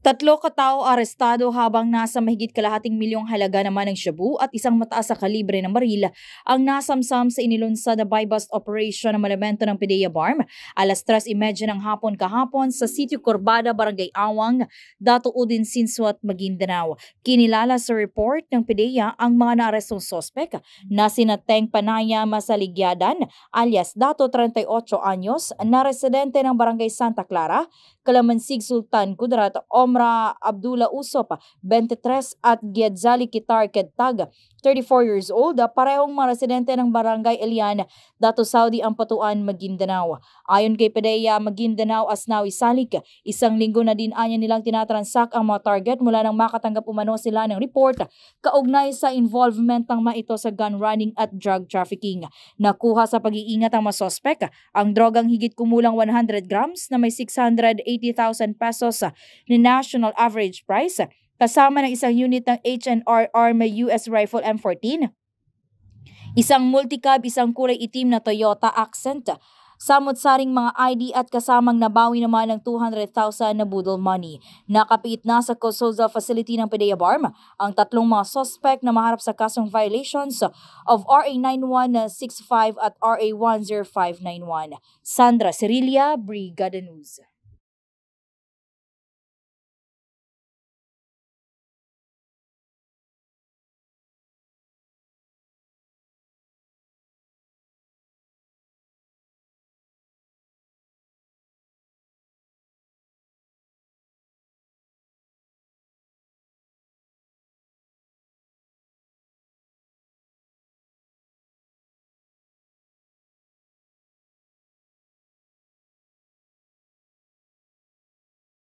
Tatlo katao arestado habang nasa mahigit kalahating milyong halaga naman ng shabu at isang mataas sa kalibre ng baril ang nasamsam sa inilunsad na buy operation ng malamento ng PDEA Barm alas 3.30 ng hapon kahapon sa Sitio Corbada, Barangay Awang, Dato Udin, Sinswat, Maguindanao. Kinilala sa report ng PDEA ang mga naarestong sospek na sina Teng Panaya Masaligyadan alias Dato 38 anyos na residente ng Barangay Santa Clara, Kalamansig Sultan Kudrat Om Omra Abdullah Usop, 23 at Giadzali Kitar Kedtag, 34 years old, parehong mga residente ng Barangay Elian, Dato Saudi ang patuan Maguindanao. Ayon kay Pedeya Maguindanao Asnawi Salik, isang linggo na din anya nilang tinatransak ang mga target mula nang makatanggap umano sila ng report kaugnay sa involvement ng mga ito sa gun running at drug trafficking. Nakuha sa pag-iingat ang masospek ang drogang higit kumulang 100 grams na may 680,000 pesos na national average price eh, kasama ng isang unit ng H&R Arma US Rifle M14. Isang multicab, isang kulay itim na Toyota Accent eh, samot-saring mga ID at kasamang nabawi naman ng 200,000 na budol money. Nakapiit na sa Cosoza facility ng PDEA Barm eh, ang tatlong mga suspect na maharap sa kasong violations of RA 9165 at RA 10591. Sandra Cirilia, Brigada News.